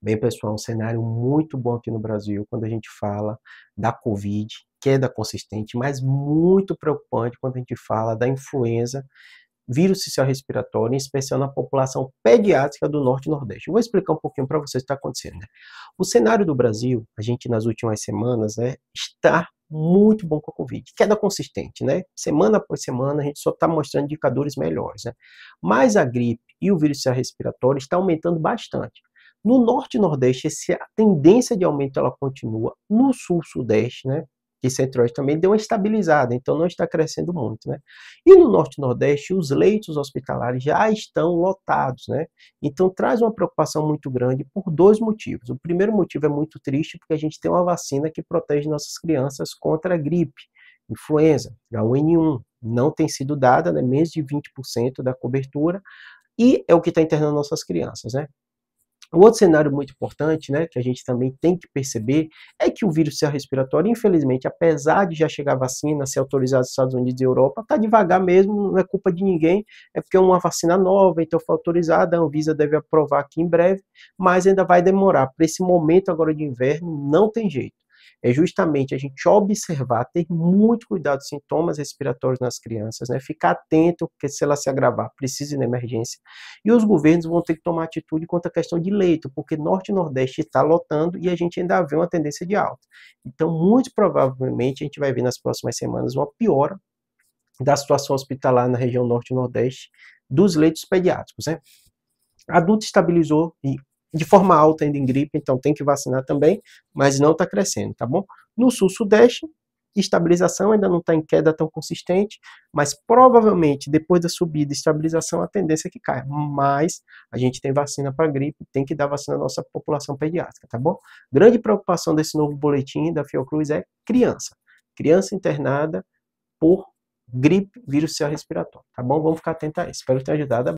Bem, pessoal, é um cenário muito bom aqui no Brasil quando a gente fala da Covid, queda é consistente, mas muito preocupante quando a gente fala da influenza, vírus respiratório, em especial na população pediátrica do Norte e Nordeste. vou explicar um pouquinho para vocês o que está acontecendo. Né? O cenário do Brasil, a gente nas últimas semanas, né, está muito bom com a Covid. Queda é consistente, né? Semana após semana, a gente só está mostrando indicadores melhores, né? Mas a gripe e o vírus respiratório está aumentando bastante. No norte e nordeste, essa a tendência de aumento ela continua. No sul sudeste, né? E centro-oeste também deu uma estabilizada, então não está crescendo muito, né? E no norte e nordeste, os leitos hospitalares já estão lotados, né? Então traz uma preocupação muito grande por dois motivos. O primeiro motivo é muito triste, porque a gente tem uma vacina que protege nossas crianças contra a gripe, influenza, H1N1. Não tem sido dada, né? Menos de 20% da cobertura. E é o que está internando nossas crianças, né? O outro cenário muito importante, né, que a gente também tem que perceber, é que o vírus respiratório, infelizmente, apesar de já chegar vacina, ser autorizada nos Estados Unidos e Europa, está devagar mesmo, não é culpa de ninguém, é porque é uma vacina nova, então foi autorizada, a Anvisa deve aprovar aqui em breve, mas ainda vai demorar. Para esse momento agora de inverno, não tem jeito é justamente a gente observar, ter muito cuidado os sintomas respiratórios nas crianças, né? Ficar atento, porque se ela se agravar, precisa na emergência. E os governos vão ter que tomar atitude quanto à questão de leito, porque Norte e Nordeste está lotando e a gente ainda vê uma tendência de alta. Então, muito provavelmente, a gente vai ver nas próximas semanas uma piora da situação hospitalar na região Norte e Nordeste dos leitos pediátricos, né? Adulto estabilizou e de forma alta ainda em gripe, então tem que vacinar também, mas não está crescendo, tá bom? No sul-sudeste, estabilização ainda não está em queda tão consistente, mas provavelmente depois da subida e estabilização a tendência é que caia. Mas a gente tem vacina para gripe, tem que dar vacina à nossa população pediátrica, tá bom? Grande preocupação desse novo boletim da Fiocruz é criança. Criança internada por gripe, vírus respiratório, tá bom? Vamos ficar atentos a isso. Espero ter ajudado.